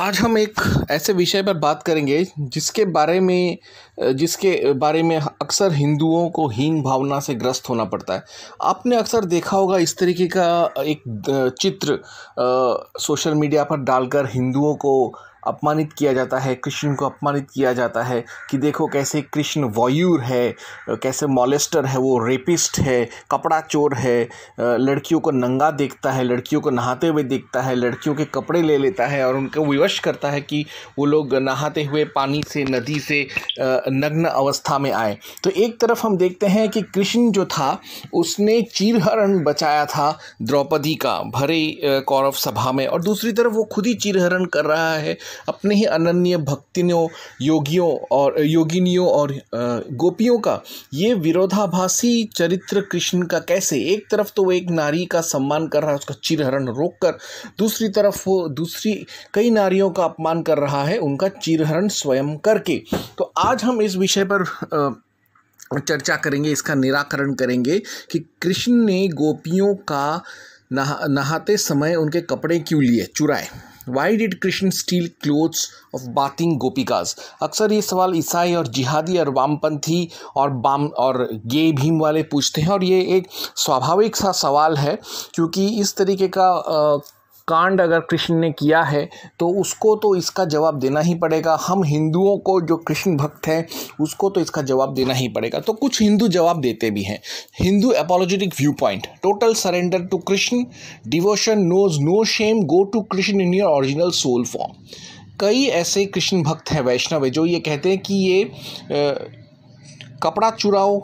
आज हम एक ऐसे विषय पर बात करेंगे जिसके बारे में जिसके बारे में अक्सर हिंदुओं को हीन भावना से ग्रस्त होना पड़ता है आपने अक्सर देखा होगा इस तरीके का एक चित्र आ, सोशल मीडिया पर डालकर हिंदुओं को अपमानित किया जाता है कृष्ण को अपमानित किया जाता है कि देखो कैसे कृष्ण वायूर है कैसे मॉलेस्टर है वो रेपिस्ट है कपड़ा चोर है लड़कियों को नंगा देखता है लड़कियों को नहाते हुए देखता है लड़कियों के कपड़े ले लेता है और उनको विवश करता है कि वो लोग नहाते हुए पानी से नदी से नग्न अवस्था में आए तो एक तरफ हम देखते हैं कि कृष्ण जो था उसने चिरहरण बचाया था द्रौपदी का भरे कौरव सभा में और दूसरी तरफ वो खुद ही चिरहरण कर रहा है अपने ही अनन्य भक्तियों योगियों और योगिनियों और गोपियों का ये विरोधाभासी चरित्र कृष्ण का कैसे एक तरफ तो वो एक नारी का सम्मान कर रहा है उसका चिरहरण रोक कर दूसरी तरफ वो दूसरी कई नारियों का अपमान कर रहा है उनका चिरहरण स्वयं करके तो आज हम इस विषय पर आ, चर्चा करेंगे इसका निराकरण करेंगे कि कृष्ण ने गोपियों का नहा नहाते समय उनके कपड़े क्यों लिए चुराए why did Krishna steal clothes of bathing gopikas अक्सर ये सवाल ईसाई और जिहादी और वामपंथी और बाम और गे भीम वाले पूछते हैं और ये एक स्वाभाविक सा सवाल है क्योंकि इस तरीके का आ, कांड अगर कृष्ण ने किया है तो उसको तो इसका जवाब देना ही पड़ेगा हम हिंदुओं को जो कृष्ण भक्त हैं उसको तो इसका जवाब देना ही पड़ेगा तो कुछ हिंदू जवाब देते भी हैं Hindu apologetic view point total surrender to Krishna devotion knows no shame go to Krishna in your original soul form कई ऐसे कृष्ण भक्त हैं वैष्णव जो ये कहते हैं कि ये आ, कपड़ा चुराओ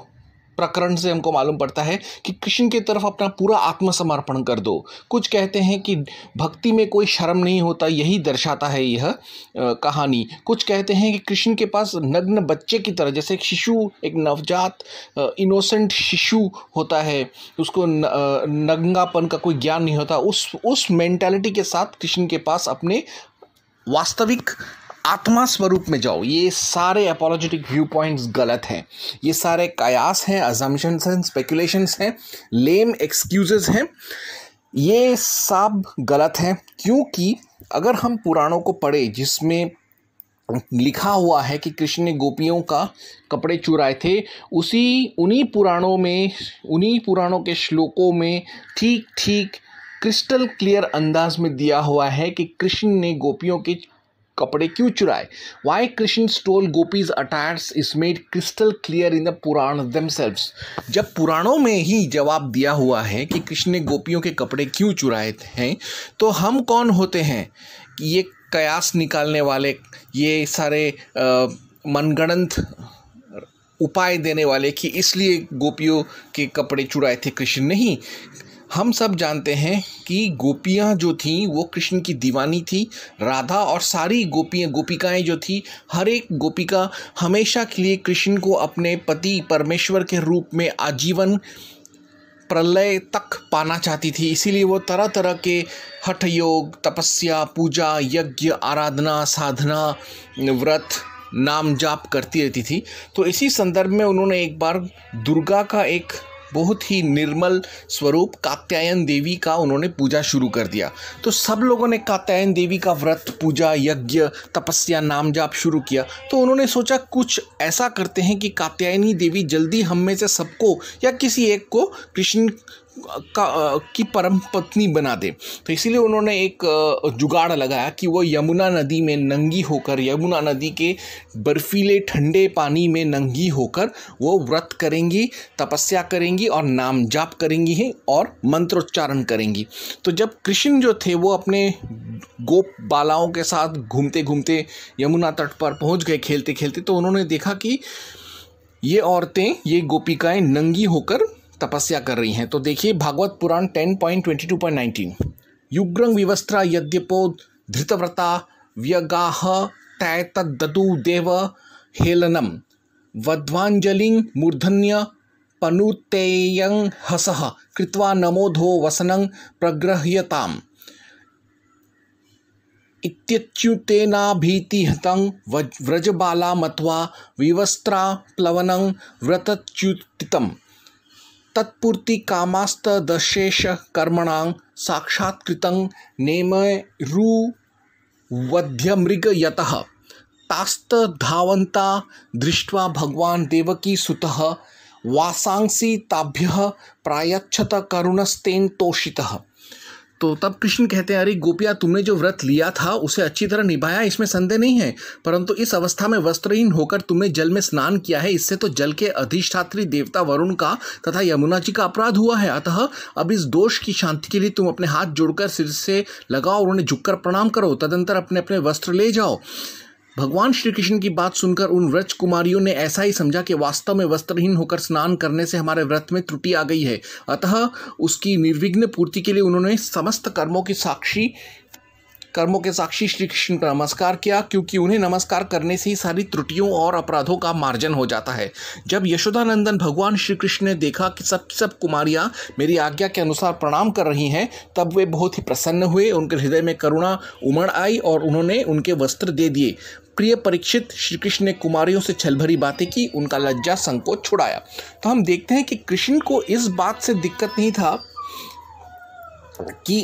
प्रकरण से हमको मालूम पड़ता है कि कृष्ण की तरफ अपना पूरा आत्मसमर्पण कर दो कुछ कहते हैं कि भक्ति में कोई शर्म नहीं होता यही दर्शाता है यह कहानी कुछ कहते हैं कि कृष्ण के पास नग्न बच्चे की तरह जैसे एक शिशु एक नवजात इनोसेंट शिशु होता है उसको नग्नापन का कोई ज्ञान नहीं होता उस उस मेंटेलिटी के साथ कृष्ण के पास अपने वास्तविक आत्मा स्वरूप में जाओ ये सारे अपोलॉजिटिक व्यू पॉइंट्स गलत हैं ये सारे कयास हैं अजम्पन्स हैं स्पेकुलेशंस हैं लेम एक्सक्यूजेज हैं ये सब गलत हैं क्योंकि अगर हम पुराणों को पढ़े जिसमें लिखा हुआ है कि कृष्ण ने गोपियों का कपड़े चुराए थे उसी उन्हीं पुराणों में उन्हीं पुराणों के श्लोकों में ठीक ठीक क्रिस्टल क्लियर अंदाज में दिया हुआ है कि कृष्ण ने गोपियों के कपड़े क्यों चुराए why Krishna stole gopis attires is made crystal clear in the Purana themselves जब पुराणों में ही जवाब दिया हुआ है कि कृष्ण ने गोपियों के कपड़े क्यों चुराए हैं तो हम कौन होते हैं ये कयास निकालने वाले ये सारे मनगणंत उपाय देने वाले कि इसलिए गोपियों के कपड़े चुराए थे कृष्ण नहीं हम सब जानते हैं कि गोपियाँ जो थीं वो कृष्ण की दीवानी थी राधा और सारी गोपियाँ गोपिकाएं जो थी हर एक गोपिका हमेशा के लिए कृष्ण को अपने पति परमेश्वर के रूप में आजीवन प्रलय तक पाना चाहती थी इसीलिए वो तरह तरह के हठ योग तपस्या पूजा यज्ञ आराधना साधना व्रत नाम जाप करती रहती थी तो इसी संदर्भ में उन्होंने एक बार दुर्गा का एक बहुत ही निर्मल स्वरूप कात्यायन देवी का उन्होंने पूजा शुरू कर दिया तो सब लोगों ने कात्यायन देवी का व्रत पूजा यज्ञ तपस्या नाम जाप शुरू किया तो उन्होंने सोचा कुछ ऐसा करते हैं कि कात्यायनी देवी जल्दी हम में से सबको या किसी एक को कृष्ण का की परम पत्नी बना दे तो इसीलिए उन्होंने एक जुगाड़ लगाया कि वो यमुना नदी में नंगी होकर यमुना नदी के बर्फीले ठंडे पानी में नंगी होकर वो व्रत करेंगी तपस्या करेंगी और नाम जाप करेंगी हैं और मंत्रोच्चारण करेंगी तो जब कृष्ण जो थे वो अपने गोप बालाओं के साथ घूमते घूमते यमुना तट पर पहुंच गए खेलते खेलते तो उन्होंने देखा कि ये औरतें ये गोपिकाएं नंगी होकर तपस्या कर रही हैं तो देखिए Bhagavata Purana ten point twenty two point nineteen युग्रंग विवस्त्र यद्यपो धृतव्रता व्यगाह तय तद्दतु देव हेलनम वध्वांजलि मूर्धन्य पनुतेयं हसः कृत्वा नमोधो वसनं भीति इत्यच्युतेनाभीतिहतं व्रजबाला मत्वा प्लवनं व्रतच्युतितम् तत्पूर्ति कामास्त दशेष कर्मणां साक्षात्कृतं नेमरुवध्यमृग यतः तास्त धावंता दृष्ट्वा भगवान देवकी देवकीसुतः वासांसी ताभ्य प्रायच्छत करुणस्तेन तोषितः तो तब कृष्ण कहते हैं अरे गोपिया तुमने जो व्रत लिया था उसे अच्छी तरह निभाया इसमें संदेह नहीं है परंतु इस अवस्था में वस्त्रहीन होकर तुमने जल में स्नान किया है इससे तो जल के अधिष्ठात्री देवता वरुण का तथा यमुना जी का अपराध हुआ है अतः अब इस दोष की शांति के लिए तुम अपने हाथ जोड़कर सिर से लगाओ और उन्हें झुककर प्रणाम करो तदंतर अपने अपने वस्त्र ले जाओ भगवान श्री कृष्ण की बात सुनकर उन व्रज कुमारियों ने ऐसा ही समझा कि वास्तव में वस्त्रहीन होकर स्नान करने से हमारे व्रत में त्रुटि आ गई है अतः उसकी निर्विघ्न पूर्ति के लिए उन्होंने समस्त कर्मों की साक्षी कर्मों के साक्षी श्री कृष्ण का नमस्कार किया क्योंकि उन्हें नमस्कार करने से ही सारी त्रुटियों और अपराधों का मार्जन हो जाता है जब यशोदानंदन भगवान श्री कृष्ण ने देखा कि सब सब कुमारियाँ मेरी आज्ञा के अनुसार प्रणाम कर रही हैं तब वे बहुत ही प्रसन्न हुए उनके हृदय में करुणा उमड़ आई और उन्होंने उनके वस्त्र दे दिए प्रिय परीक्षित श्री कृष्ण ने कुमारियों से छल भरी बातें की उनका लज्जा संकोच छुड़ाया तो हम देखते हैं कि कृष्ण को इस बात से दिक्कत नहीं था कि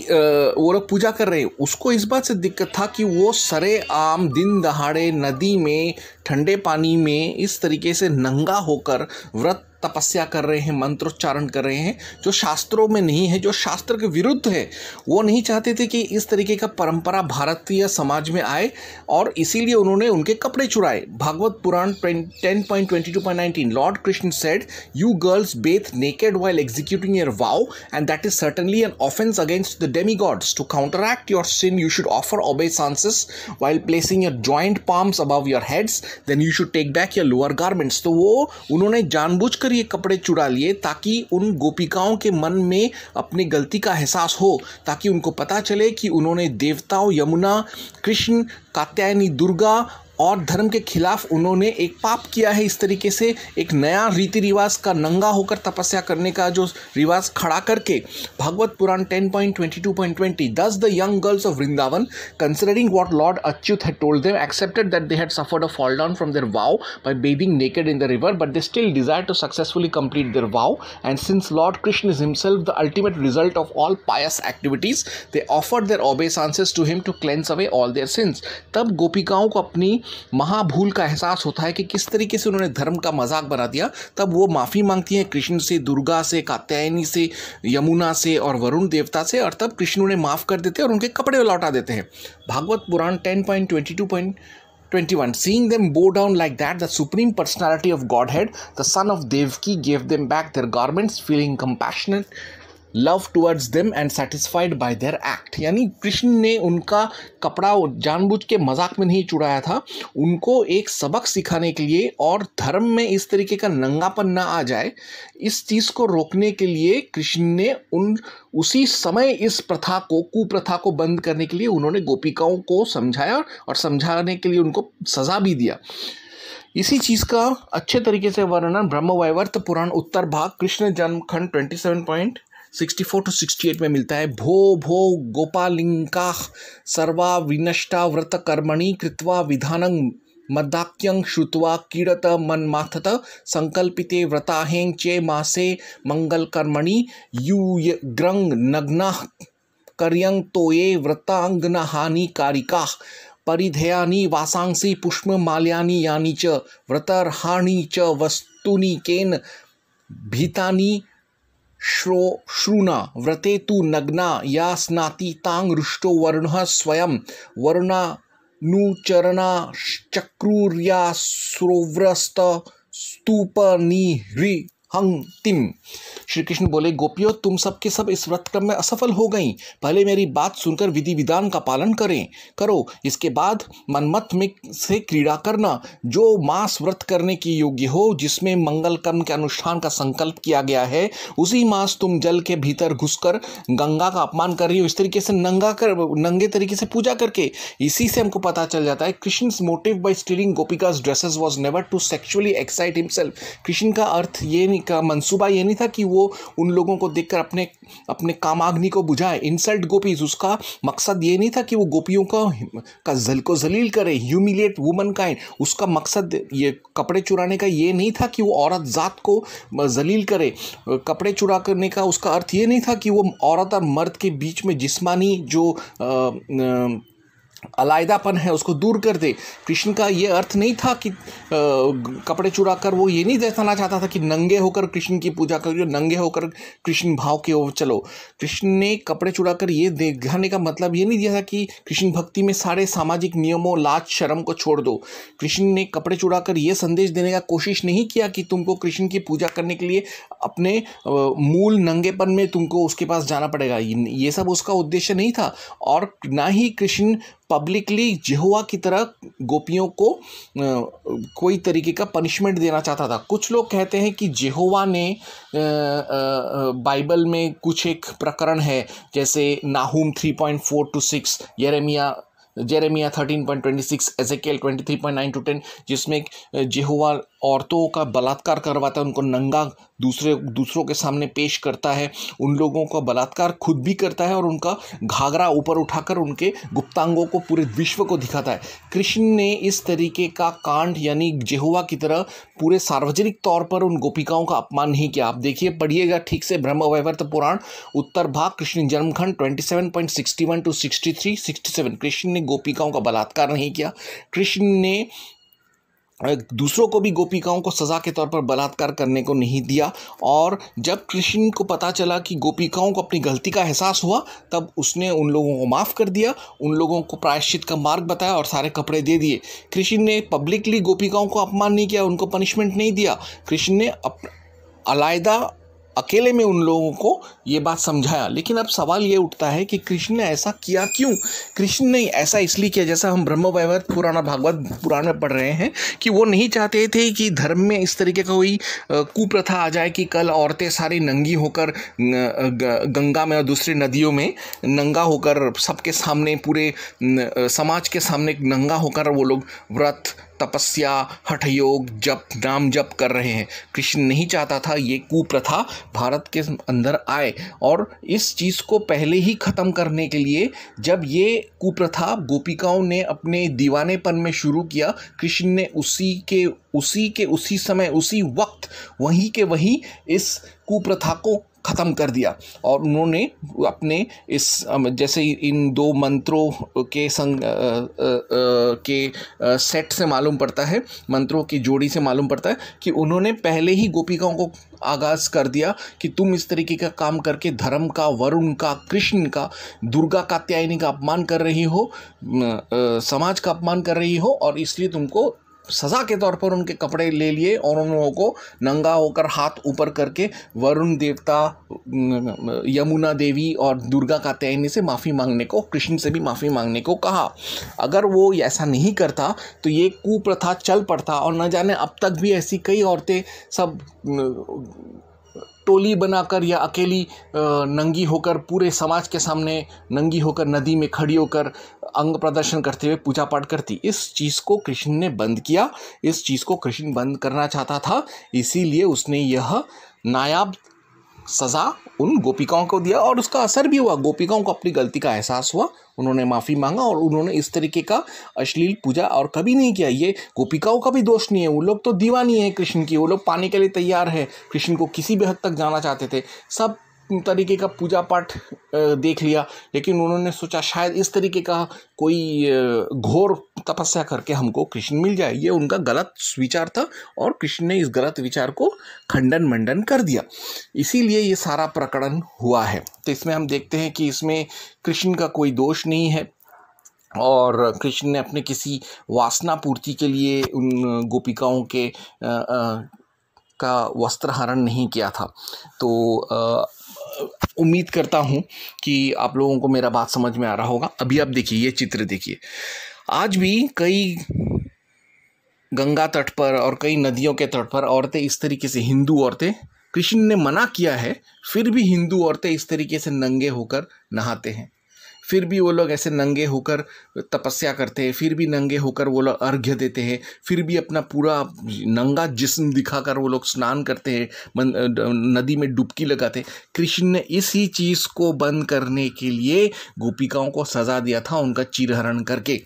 वो लोग पूजा कर रहे हैं उसको इस बात से दिक्कत था कि वो सरे आम दिन दहाड़े नदी में ठंडे पानी में इस तरीके से नंगा होकर व्रत तपस्या कर रहे हैं मंत्रोच्चारण कर रहे हैं जो शास्त्रों में नहीं है जो शास्त्र के विरुद्ध है वो नहीं चाहते थे कि इस तरीके का परंपरा भारतीय समाज में आए और इसीलिए उन्होंने उनके कपड़े चुराए Bhagavata Purana ten point twenty two point nineteen lord Krishna said you girls bathe naked while executing your vow and that is certainly an offence against the demigods to counteract your sin you should offer obeisances while placing your joint palms above your heads then you should take back your lower garments तो वो उन्होंने जानबूझकर ये कपड़े चुरा लिए ताकि उन गोपिकाओं के मन में अपनी गलती का एहसास हो ताकि उनको पता चले कि उन्होंने देवताओं यमुना कृष्ण कात्यायनी दुर्गा और धर्म के खिलाफ उन्होंने एक पाप किया है इस तरीके से एक नया रीति रिवाज का नंगा होकर तपस्या करने का जो रिवाज खड़ा करके भगवत पुराण 10.22.20 दस the young girls of Vrindavan considering what lord Achyut has told them accepted that they had suffered a fall down from their vow by bathing naked in the river but they still desire to successfully complete their vow and since lord Krishna is himself the ultimate result of all pious activities they offer their obe obeisances to him to cleanse away all their sins तब गोपिकाओं को अपनी महाभूल का एहसास होता है कि किस तरीके से उन्होंने धर्म का मजाक बना दिया तब वो माफ़ी मांगती हैं कृष्ण से दुर्गा से कात्यायनी से यमुना से और वरुण देवता से और तब कृष्ण उन्हें माफ़ कर देते हैं और उनके कपड़े लौटा देते हैं Bhagavata Purana ten point twenty two point twenty one them bow down like that the supreme personality of god of the son of Devaki gave them back their garments feeling compassionate love towards them and satisfied by their act यानी कृष्ण ने उनका कपड़ा जानबूझ के मजाक में नहीं चुराया था उनको एक सबक सिखाने के लिए और धर्म में इस तरीके का नंगापन ना आ जाए इस चीज़ को रोकने के लिए कृष्ण ने उन उसी समय इस प्रथा को कुप्रथा को बंद करने के लिए उन्होंने गोपिकाओं को समझाया और समझाने के लिए उनको सज़ा भी दिया इसी चीज़ का अच्छे तरीके से वर्णन ब्रह्मवैवर्त पुराण उत्तर भाग Krishna Janma Khand twenty seven point sixty four to sixty eight में मिलता है भो भो गोपालिंका सर्वा विनष्टा व्रत कर्मणि कृत्वा विधान मद्दाक्यं श्रुत्वा कीडत मथत संकल्पिते व्रताहें चे मासे मंगलकर्मणि ग्रंग नग्ना कर्यं तोये व्रतांगना हानिकारिका वासांसी पुष्प माल्यानी यानी च व्रतर्हाणि च वस्तुनी केन भीतानी श्रो व्रते तो नग्ना या स्नाति तांग रुष्टो वर्ण स्वयं वर्णानुचरणाश्चक्रूर्या स्रोव्रस्त स्तूपनिहृ हंग तिम श्री कृष्ण बोले गोपियों तुम सब के सब इस व्रत क्रम में असफल हो गई पहले मेरी बात सुनकर विधि विधान का पालन करें करो इसके बाद मनमत में से क्रीड़ा करना जो मास व्रत करने की योग्य हो जिसमें मंगल कर्म के अनुष्ठान का संकल्प किया गया है उसी मास तुम जल के भीतर घुसकर गंगा का अपमान कर रही हो इस तरीके से नंगा कर नंगे तरीके से पूजा करके इसी से हमको पता चल जाता है Krishna motive by stealing gopikas dresses was never to sexually excite himself Krishna का अर्थ ये नहीं का मंसूबा ये नहीं था कि वो उन लोगों को देखकर अपने अपने कामाग्नि को बुझाए इंसल्ट गोपीज उसका मकसद ये नहीं था कि वो गोपियों का का जल को जलील करे ह्यूमिलेट वुमन काइंड उसका मकसद ये कपड़े चुराने का ये नहीं था कि वो औरत ज़ात को जलील करे कपड़े चुरा करने का उसका अर्थ ये नहीं था कि वो औरत और मर्द के बीच में जिस्मानी जो आ, आ, अलायदापन है उसको दूर कर दे कृष्ण का ये अर्थ नहीं था कि आ, कपड़े चुरा कर वो ये नहीं दर्शाना चाहता था कि नंगे होकर कृष्ण की पूजा करो नंगे होकर कृष्ण भाव की ओर चलो कृष्ण ने कपड़े चुरा कर ये दिखाने का मतलब ये नहीं दिया था कि कृष्ण भक्ति में सारे सामाजिक नियमों लाज शर्म को छोड़ दो कृष्ण ने कपड़े चुरा कर ये संदेश देने का कोशिश नहीं किया कि तुमको कृष्ण की पूजा करने के लिए अपने मूल नंगेपन में तुमको उसके पास जाना पड़ेगा ये सब उसका उद्देश्य नहीं था और ना ही कृष्ण पब्लिकली जिहुआ की तरह गोपियों को कोई तरीके का पनिशमेंट देना चाहता था कुछ लोग कहते हैं कि जेहोवा ने बाइबल में कुछ एक प्रकरण है जैसे Nahum three point four to six Jeremiah Jeremiah thirteen point twenty six Ezekiel twenty three point nine to ten जिसमें जेहोवा औरतों का बलात्कार करवाता है उनको नंगा दूसरे दूसरों के सामने पेश करता है उन लोगों का बलात्कार खुद भी करता है और उनका घाघरा ऊपर उठाकर उनके गुप्तांगों को पूरे विश्व को दिखाता है कृष्ण ने इस तरीके का कांड यानी जेहुआ की तरह पूरे सार्वजनिक तौर पर उन गोपिकाओं का अपमान नहीं किया आप देखिए पढ़िएगा ठीक से ब्रह्म वैवर्त पुराण उत्तर भाग Krishna Janmakhand twenty seven point sixty one to sixty three sixty seven Krishna ने गोपिकाओं का बलात्कार नहीं किया कृष्ण ने दूसरों को भी गोपिकाओं को सज़ा के तौर पर बलात्कार करने को नहीं दिया और जब कृष्ण को पता चला कि गोपिकाओं को अपनी गलती का एहसास हुआ तब उसने उन लोगों को माफ़ कर दिया उन लोगों को प्रायश्चित का मार्ग बताया और सारे कपड़े दे दिए कृष्ण ने पब्लिकली गोपिकाओं को अपमान नहीं किया उनको पनिशमेंट नहीं दिया कृष्ण ने अप अलायदा अकेले में उन लोगों को ये बात समझाया लेकिन अब सवाल ये उठता है कि कृष्ण ने ऐसा किया क्यों कृष्ण ने ऐसा इसलिए किया जैसा हम ब्रह्म वैवत पुराना भागवत पुराण में पढ़ रहे हैं कि वो नहीं चाहते थे कि धर्म में इस तरीके का कोई कुप्रथा आ जाए कि कल औरतें सारी नंगी होकर गंगा में और दूसरी नदियों में नंगा होकर सबके सामने पूरे समाज के सामने नंगा होकर वो लोग व्रत तपस्या हठ योग जप नाम जप कर रहे हैं कृष्ण नहीं चाहता था ये कुप्रथा भारत के अंदर आए और इस चीज़ को पहले ही ख़त्म करने के लिए जब ये कुप्रथा गोपिकाओं ने अपने दीवानेपन में शुरू किया कृष्ण ने उसी के उसी के उसी समय उसी वक्त वहीं के वहीं इस कुप्रथा को ख़त्म कर दिया और उन्होंने अपने इस जैसे इन दो मंत्रों के संग आ, आ, आ, के सेट से मालूम पड़ता है मंत्रों की जोड़ी से मालूम पड़ता है कि उन्होंने पहले ही गोपिकाओं को आगाज़ कर दिया कि तुम इस तरीके का काम करके धर्म का वरुण का कृष्ण का दुर्गा कात्यायनी का अपमान कर रही हो समाज का अपमान कर रही हो और इसलिए तुमको सज़ा के तौर पर उनके कपड़े ले लिए और उन लोगों को नंगा होकर हाथ ऊपर करके वरुण देवता यमुना देवी और दुर्गा का तैयने से माफ़ी मांगने को कृष्ण से भी माफ़ी मांगने को कहा अगर वो ऐसा नहीं करता तो ये कुप्रथा चल पड़ता और न जाने अब तक भी ऐसी कई औरतें सब टोली बनाकर या अकेली नंगी होकर पूरे समाज के सामने नंगी होकर नदी में खड़ी होकर अंग प्रदर्शन करते हुए पूजा पाठ करती इस चीज़ को कृष्ण ने बंद किया इस चीज़ को कृष्ण बंद करना चाहता था इसीलिए उसने यह नायाब सज़ा उन गोपिकाओं को दिया और उसका असर भी हुआ गोपिकाओं को अपनी गलती का एहसास हुआ उन्होंने माफ़ी मांगा और उन्होंने इस तरीके का अश्लील पूजा और कभी नहीं किया ये गोपिकाओं का भी दोष नहीं है वो लोग तो दीवानी है कृष्ण की वो लोग पाने के लिए तैयार है कृष्ण को किसी भी हद तक जाना चाहते थे सब तरीके का पूजा पाठ देख लिया लेकिन उन्होंने सोचा शायद इस तरीके का कोई घोर तपस्या करके हमको कृष्ण मिल जाए ये उनका गलत विचार था और कृष्ण ने इस गलत विचार को खंडन मंडन कर दिया इसीलिए ये सारा प्रकरण हुआ है तो इसमें हम देखते हैं कि इसमें कृष्ण का कोई दोष नहीं है और कृष्ण ने अपने किसी वासना पूर्ति के लिए उन गोपिकाओं के आ, आ, का वस्त्रहरण नहीं किया था तो उम्मीद करता हूँ कि आप लोगों को मेरा बात समझ में आ रहा होगा अभी आप देखिए ये चित्र देखिए आज भी कई गंगा तट पर और कई नदियों के तट पर औरतें इस तरीके से हिंदू औरतें कृष्ण ने मना किया है फिर भी हिंदू औरतें इस तरीके से नंगे होकर नहाते हैं फिर भी वो लोग ऐसे नंगे होकर तपस्या करते हैं फिर भी नंगे होकर वो लोग अर्घ्य देते हैं फिर भी अपना पूरा नंगा जिस्म दिखाकर वो लोग स्नान करते हैं नदी में डुबकी लगाते कृष्ण ने इसी चीज़ को बंद करने के लिए गोपिकाओं को सज़ा दिया था उनका चिरहरण करके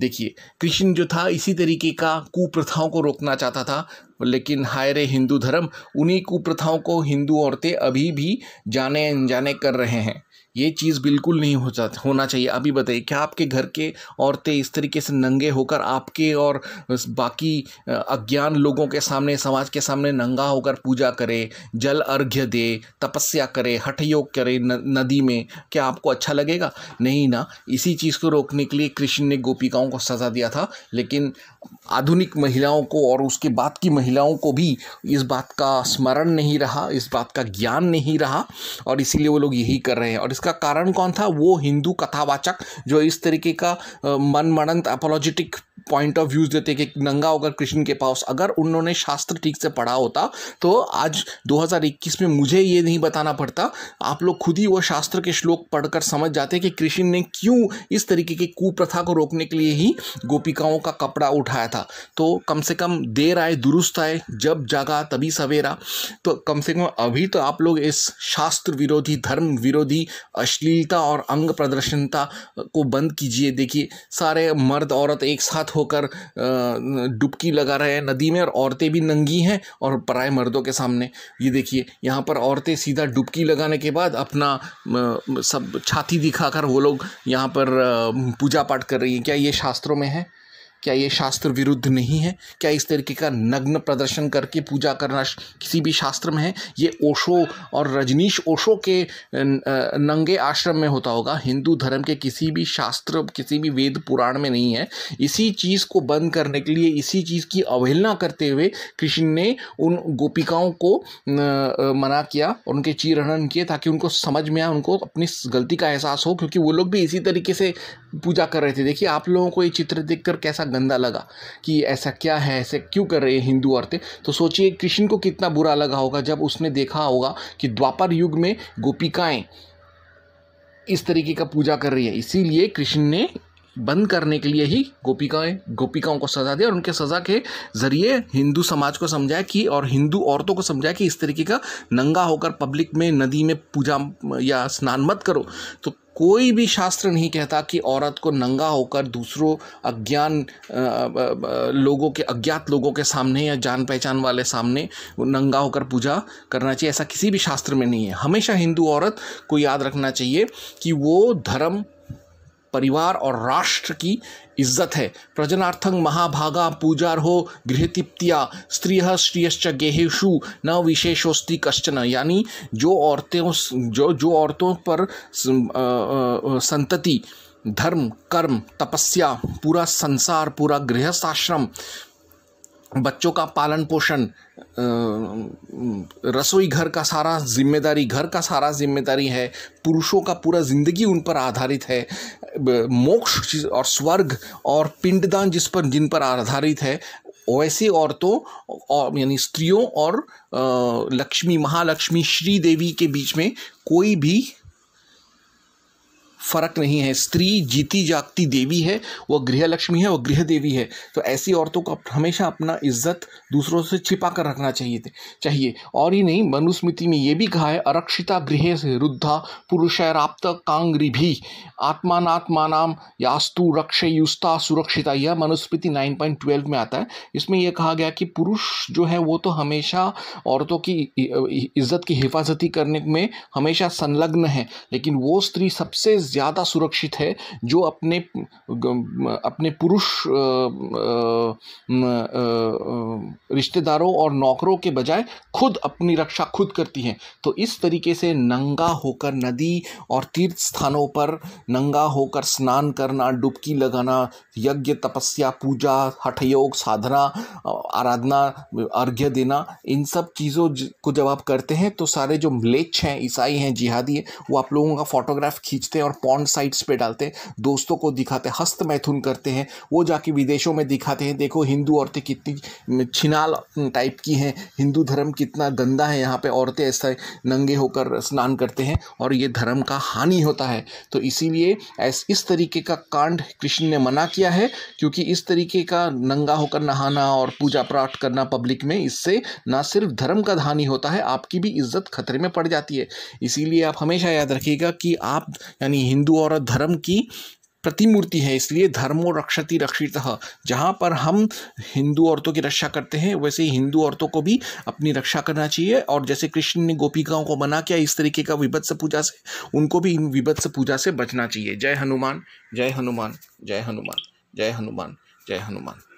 देखिए कृष्ण जो था इसी तरीके का कुप्रथाओं को रोकना चाहता था लेकिन हायरे हिंदू धर्म उन्हीं कुप्रथाओं को हिंदू औरतें अभी भी जाने अनजाने कर रहे हैं ये चीज़ बिल्कुल नहीं हो जा होना चाहिए अभी बताइए क्या आपके घर के औरतें इस तरीके से नंगे होकर आपके और बाकी अज्ञान लोगों के सामने समाज के सामने नंगा होकर पूजा करे जल अर्घ्य दे तपस्या करे हठ योग करे न, नदी में क्या आपको अच्छा लगेगा नहीं ना इसी चीज़ को रोकने के लिए कृष्ण ने गोपिकाओं को सज़ा दिया था लेकिन आधुनिक महिलाओं को और उसके बाद की महिलाओं को भी इस बात का स्मरण नहीं रहा इस बात का ज्ञान नहीं रहा और इसीलिए वो लोग यही कर रहे हैं और इसका इसका कारण कौन था वो हिंदू कथावाचक जो इस तरीके का मनमणंत अपोलॉजिटिक पॉइंट ऑफ व्यूज देते कि नंगा होकर कृष्ण के पास अगर उन्होंने शास्त्र ठीक से पढ़ा होता तो आज 2021 में मुझे ये नहीं बताना पड़ता आप लोग खुद ही वो शास्त्र के श्लोक पढ़कर समझ जाते कि कृष्ण ने क्यों इस तरीके की कुप्रथा को रोकने के लिए ही गोपिकाओं का कपड़ा उठाया था तो कम से कम देर आए दुरुस्त आए जब जागा तभी सवेरा तो कम से कम अभी तो आप लोग इस शास्त्र विरोधी धर्म विरोधी अश्लीलता और अंग प्रदर्शनता को बंद कीजिए देखिए सारे मर्द औरत एक साथ होकर डुबकी लगा रहे हैं नदी में और औरतें भी नंगी हैं और पराए मर्दों के सामने ये देखिए यहाँ पर औरतें सीधा डुबकी लगाने के बाद अपना सब छाती दिखाकर वो लोग यहाँ पर पूजा पाठ कर रही हैं क्या ये शास्त्रों में है क्या ये शास्त्र विरुद्ध नहीं है क्या इस तरीके का नग्न प्रदर्शन करके पूजा करना किसी भी शास्त्र में है ये ओशो और रजनीश ओशो के नंगे आश्रम में होता होगा हिंदू धर्म के किसी भी शास्त्र किसी भी वेद पुराण में नहीं है इसी चीज़ को बंद करने के लिए इसी चीज़ की अवहेलना करते हुए कृष्ण ने उन गोपिकाओं को मना किया और उनके चीरहरण किए ताकि उनको समझ में आए उनको अपनी गलती का एहसास हो क्योंकि वो लोग भी इसी तरीके से पूजा कर रहे थे देखिए आप लोगों को ये चित्र देखकर कैसा गंदा लगा कि ऐसा क्या है ऐसे क्यों कर रहे हैं हिंदू औरतें तो सोचिए कृष्ण को कितना बुरा लगा होगा जब उसने देखा होगा कि द्वापर युग में गोपिकाएं इस तरीके का पूजा कर रही है इसीलिए कृष्ण ने बंद करने के लिए ही गोपिकाएं गोपिकाओं को सजा दिया और उनके सजा के जरिए हिंदू समाज को समझाया कि और हिंदू औरतों को समझाया कि इस तरीके का नंगा होकर पब्लिक में नदी में पूजा या स्नान मत करो तो कोई भी शास्त्र नहीं कहता कि औरत को नंगा होकर दूसरों अज्ञान लोगों के अज्ञात लोगों के सामने या जान पहचान वाले सामने नंगा होकर पूजा करना चाहिए ऐसा किसी भी शास्त्र में नहीं है हमेशा हिंदू औरत को याद रखना चाहिए कि वो धर्म परिवार और राष्ट्र की इज्जत है प्रजनार्थं महाभागा पूजार्हो गृहतिप्तिया स्त्रीय श्रियश्च गेहेशु न विशेषोस्ति कश्चन यानी जो औरतें जो जो औरतों पर संतति धर्म कर्म तपस्या पूरा संसार पूरा गृहस्थ आश्रम बच्चों का पालन पोषण रसोई घर का सारा जिम्मेदारी घर का सारा जिम्मेदारी है पुरुषों का पूरा ज़िंदगी उन पर आधारित है मोक्ष और स्वर्ग और पिंडदान जिस पर जिन पर आधारित है वैसे औरतों और यानी स्त्रियों और लक्ष्मी महालक्ष्मी श्री देवी के बीच में कोई भी फर्क नहीं है स्त्री जीती जागती देवी है वह गृहलक्ष्मी है वह गृह देवी है तो ऐसी औरतों को हमेशा अपना इज्जत दूसरों से छिपा कर रखना चाहिए थे चाहिए और ही नहीं मनुस्मृति में ये भी कहा है अरक्षिता गृह से रुद्धा राप्त कांग्री भी नाम यास्तु युस्ता सुरक्षिता यह मनुस्मृति नाइन पॉइंट ट्वेल्व में आता है इसमें यह कहा गया कि पुरुष जो है वो तो हमेशा औरतों की इज्जत की हिफाजती करने में हमेशा संलग्न है लेकिन वो स्त्री सबसे ज़्यादा सुरक्षित है जो अपने अपने पुरुष रिश्तेदारों और नौकरों के बजाय खुद अपनी रक्षा खुद करती हैं तो इस तरीके से नंगा होकर नदी और तीर्थ स्थानों पर नंगा होकर स्नान करना डुबकी लगाना यज्ञ तपस्या पूजा हठयोग साधना आराधना अर्घ्य देना इन सब चीज़ों को जब आप करते हैं तो सारे जो मलेच्छ हैं ईसाई हैं जिहादी हैं वो आप लोगों का फोटोग्राफ खींचते हैं और पॉन्ड साइट्स पे डालते हैं दोस्तों को दिखाते हैं हस्त मैथुन करते हैं वो जाके विदेशों में दिखाते हैं देखो हिंदू औरतें कितनी छिनाल टाइप की हैं हिंदू धर्म कितना गंदा है यहाँ पर औरतें ऐसा नंगे होकर स्नान करते हैं और ये धर्म का हानि होता है तो इसीलिए इस तरीके का कांड कृष्ण ने मना किया है क्योंकि इस तरीके का नंगा होकर नहाना और पूजा पाठ करना पब्लिक में इससे ना सिर्फ धर्म का हानि होता है आपकी भी इज्जत खतरे में पड़ जाती है इसीलिए आप हमेशा याद रखिएगा कि आप यानी हिंदू औरत धर्म की प्रतिमूर्ति है इसलिए धर्मो रक्षति रक्षित जहाँ पर हम हिंदू औरतों की रक्षा करते हैं वैसे ही हिंदू औरतों को भी अपनी रक्षा करना चाहिए और जैसे कृष्ण ने गोपिकाओं को मना किया इस तरीके का विभत्स पूजा से उनको भी इन विभत्स पूजा से बचना चाहिए जय हनुमान जय हनुमान जय हनुमान जय हनुमान जय हनुमान